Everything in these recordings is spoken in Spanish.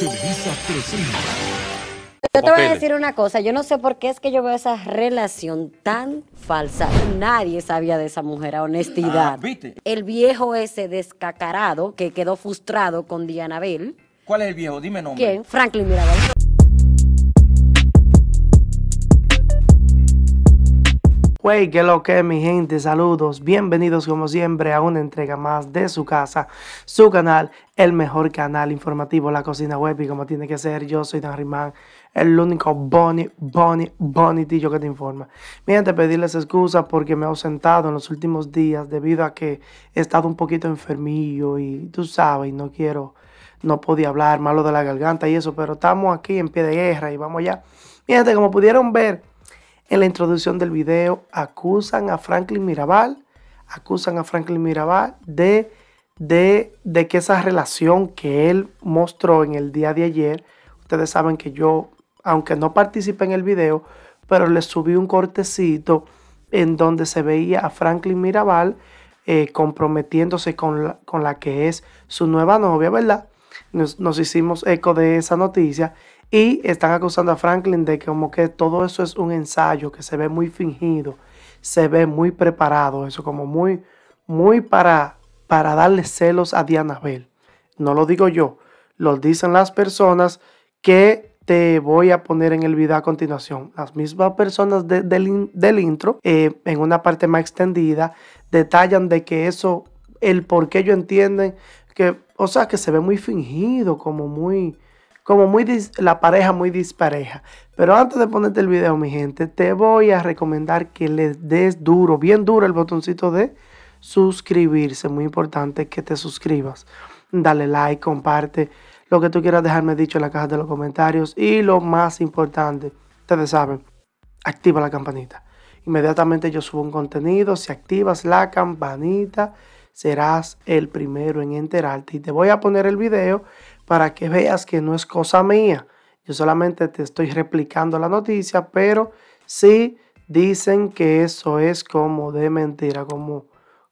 Yo te voy a decir una cosa, yo no sé por qué es que yo veo esa relación tan falsa. Nadie sabía de esa mujer, a honestidad. Ah, el viejo ese descacarado que quedó frustrado con Diana Bell. ¿Cuál es el viejo? Dime nombre. ¿Quién? Franklin Mirabal. Wey, que lo que mi gente, saludos, bienvenidos como siempre a una entrega más de su casa, su canal, el mejor canal informativo, la cocina web y como tiene que ser, yo soy Dan Rimán, el único boni, boni, Bonitillo que te informa. Mi gente, pedirles excusas porque me he ausentado en los últimos días debido a que he estado un poquito enfermillo y tú sabes, no quiero, no podía hablar, malo de la garganta y eso, pero estamos aquí en pie de guerra y vamos ya. Mi como pudieron ver en la introducción del video acusan a Franklin Mirabal, acusan a Franklin Mirabal de, de, que esa relación que él mostró en el día de ayer, ustedes saben que yo, aunque no participé en el video, pero les subí un cortecito en donde se veía a Franklin Mirabal eh, comprometiéndose con la, con la, que es su nueva novia, ¿verdad? nos hicimos eco de esa noticia y están acusando a Franklin de que como que todo eso es un ensayo, que se ve muy fingido, se ve muy preparado, eso como muy, muy para, para darle celos a Diana Bell. No lo digo yo, lo dicen las personas que te voy a poner en el video a continuación. Las mismas personas del, intro, eh, en una parte más extendida, detallan de que eso, el por qué ellos entienden que, o sea, que se ve muy fingido, como muy como muy la pareja muy dispareja. Pero antes de ponerte el video, mi gente, te voy a recomendar que le des duro, bien duro el botoncito de suscribirse. Muy importante que te suscribas. Dale like, comparte lo que tú quieras dejarme dicho en la caja de los comentarios. Y lo más importante, ustedes saben, activa la campanita. Inmediatamente yo subo un contenido, si activas la campanita serás el primero en enterarte. Y te voy a poner el video para que veas que no es cosa mía. Yo solamente te estoy replicando la noticia, pero sí dicen que eso es como de mentira, como,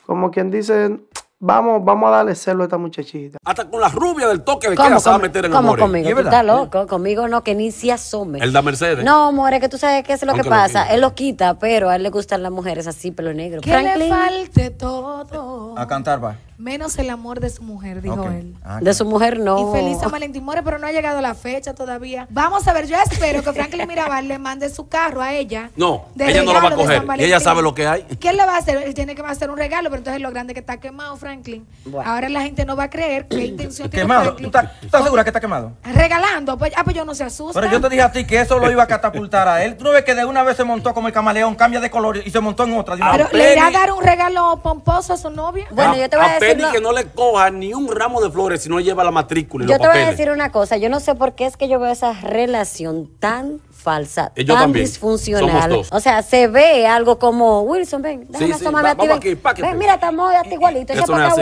como quien dice, Vamos, vamos a darle celo a esta muchachita. Hasta con la rubia del toque de queda se va a meter en el ¿Cómo conmigo? ¿Tú loco? Conmigo no, que ni se asome. El da Mercedes. No, amores, que tú sabes qué es lo que pasa. él lo quita, pero a él le gustan las mujeres así, pelo negro. Que le falte todo. A cantar, va. Menos el amor de su mujer, dijo él. Ah, de su mujer no. Y feliz a Valentín More, pero no ha llegado la fecha todavía. Vamos a ver, yo espero que Franklin Mirabal le mande su carro a ella. No, ella no lo va a coger. Y ella sabe lo que hay. qué le va a hacer? Él tiene que hacer un regalo, pero entonces lo grande que está quemado, Franklin. Ahora la gente no va a creer qué intención tiene ¿Quemado? estás, ¿Tú estás, segura que está quemado? Regalando. Pues, ah, pues yo no se asusta. Pero yo te dije a ti que eso lo iba a catapultar a él. Tú no ves que de una vez se montó como el camaleón, cambia de color y se montó en otra. le irá a dar un regalo pomposo a su novia. Bueno, yo te voy a decir que no le coja ni un ramo de flores si no lleva la matrícula. Y yo te voy a decir una cosa, yo no sé por qué es que yo veo esa relación tan falsa, eh, tan disfuncional. O sea, se ve algo como, Wilson, ven, déjame sí, a ti, ven. mira, estamos hasta eh, igualito.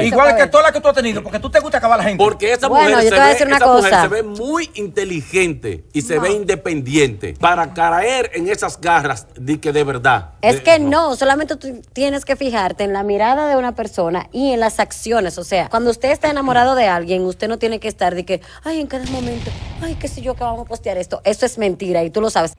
Igual que todas las que tú has tenido, porque tú te gusta acabar la gente. Porque esa bueno, mujer, yo te voy a decir una cosa. se ve muy inteligente y se ve independiente para caer en esas garras de que de verdad. Es que no. no, solamente tú tienes que fijarte en la mirada de una persona y en las acciones o sea, cuando usted está enamorado de alguien, usted no tiene que estar de que, ay, en cada momento, ay, qué sé yo, que vamos a postear esto. Eso es mentira y tú lo sabes.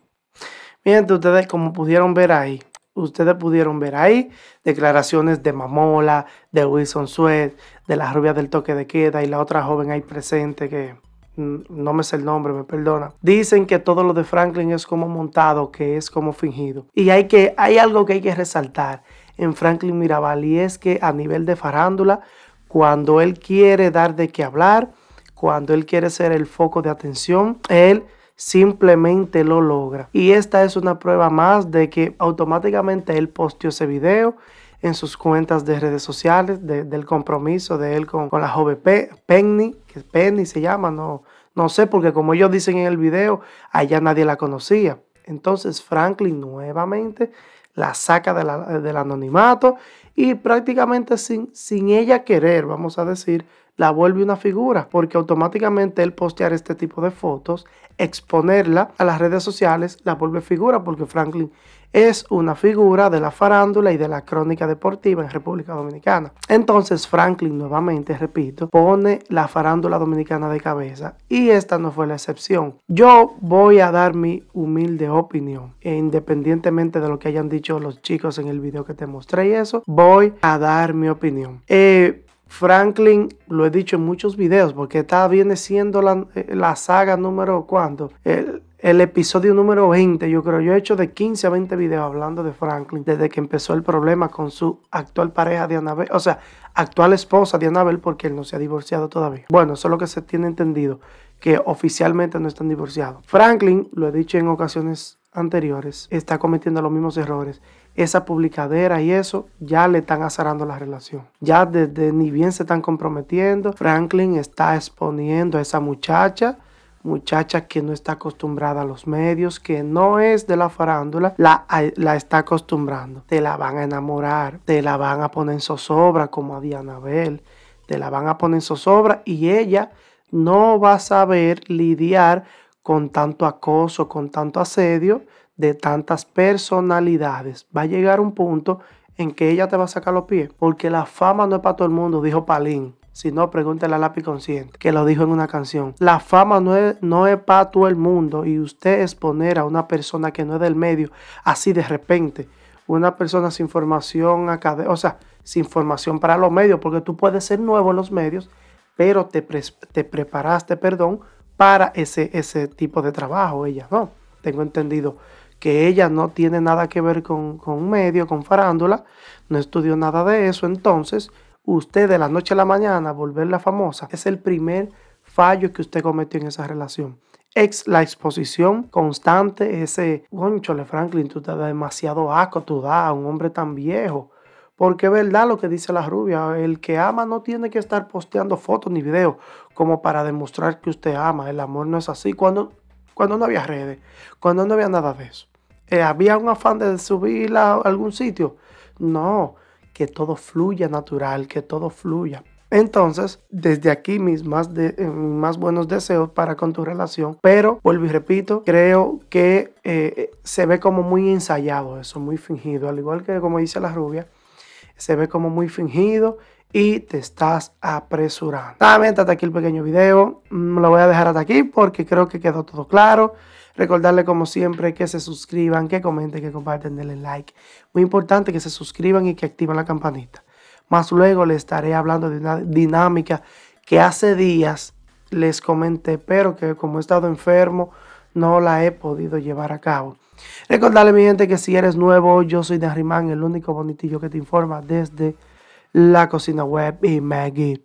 Miren, ustedes como pudieron ver ahí, ustedes pudieron ver ahí declaraciones de Mamola, de Wilson Suez, de la rubia del toque de queda y la otra joven ahí presente que no me sé el nombre, me perdona. Dicen que todo lo de Franklin es como montado, que es como fingido. Y hay que hay algo que hay que resaltar en Franklin Mirabal y es que a nivel de farándula, cuando él quiere dar de qué hablar, cuando él quiere ser el foco de atención, él simplemente lo logra. Y esta es una prueba más de que automáticamente él posteó ese video en sus cuentas de redes sociales, del compromiso de él con, la joven Penny, que Penny se llama, no, no sé, porque como ellos dicen en el video, allá nadie la conocía. Entonces Franklin nuevamente la saca del anonimato y prácticamente sin, sin ella querer, vamos a decir, la vuelve una figura, porque automáticamente el postear este tipo de fotos, exponerla a las redes sociales, la vuelve figura, porque Franklin es una figura de la farándula y de la crónica deportiva en República Dominicana. Entonces Franklin, nuevamente, repito, pone la farándula dominicana de cabeza y esta no fue la excepción. Yo voy a dar mi humilde opinión, e independientemente de lo que hayan dicho los chicos en el video que te mostré y eso, voy a dar mi opinión. Eh, Franklin, lo he dicho en muchos videos, porque está viene siendo eh, la, saga número cuánto. El, el, episodio número 20, yo creo. Yo he hecho de 15 a 20 videos hablando de Franklin desde que empezó el problema con su actual pareja de Anabel, o sea, actual esposa de Anabel, porque él no se ha divorciado todavía. Bueno, eso es lo que se tiene entendido, que oficialmente no están divorciados. Franklin, lo he dicho en ocasiones anteriores está cometiendo los mismos errores, esa publicadera y eso ya le están azarando la relación. Ya desde ni bien se están comprometiendo, Franklin está exponiendo a esa muchacha muchacha que no está acostumbrada a los medios, que no es de la farándula, la, la, está acostumbrando. Te la van a enamorar, te la van a poner en zozobra como a Diana Bell, te la van a poner en zozobra y ella no va a saber lidiar con tanto acoso, con tanto asedio de tantas personalidades. Va a llegar un punto en que ella te va a sacar los pies, porque la fama no es para todo el mundo, dijo Palín. Si no, pregúntale a lápiz consciente, que lo dijo en una canción. La fama no es, no es para todo el mundo y usted exponer a una persona que no es del medio así de repente, una persona sin formación académica, o sea, sin formación para los medios, porque tú puedes ser nuevo en los medios, pero te, te preparaste, perdón, para ese, ese tipo de trabajo, ella, no. Tengo entendido que ella no tiene nada que ver con, con medio, con farándula, no estudió nada de eso, entonces usted de la noche a la mañana volverla famosa es el primer fallo que usted cometió en esa relación. Ex la exposición constante, ese, chole Franklin, tú te das demasiado asco, tú das a un hombre tan viejo, porque es verdad lo que dice la rubia, el que ama no tiene que estar posteando fotos ni videos como para demostrar que usted ama. El amor no es así. Cuando, cuando no había redes, cuando no había nada de eso. Eh, ¿Había un afán de subirla a algún sitio? No, que todo fluya natural, que todo fluya. Entonces, desde aquí mis más, eh, buenos deseos para con tu relación, pero vuelvo y repito, creo que eh, se ve como muy ensayado eso, muy fingido, al igual que como dice la rubia, se ve como muy fingido y te estás apresurando. También hasta aquí el pequeño video, mm, lo voy a dejar hasta aquí porque creo que quedó todo claro. Recordarle como siempre que se suscriban, que comenten, que comparten, denle like. Muy importante que se suscriban y que activen la campanita. Más luego les estaré hablando de una dinámica que hace días les comenté, pero que como he estado enfermo, no la he podido llevar a cabo. Recordarle, mi gente, que si eres nuevo, yo soy de el único bonitillo que te informa desde la cocina web y Maggie.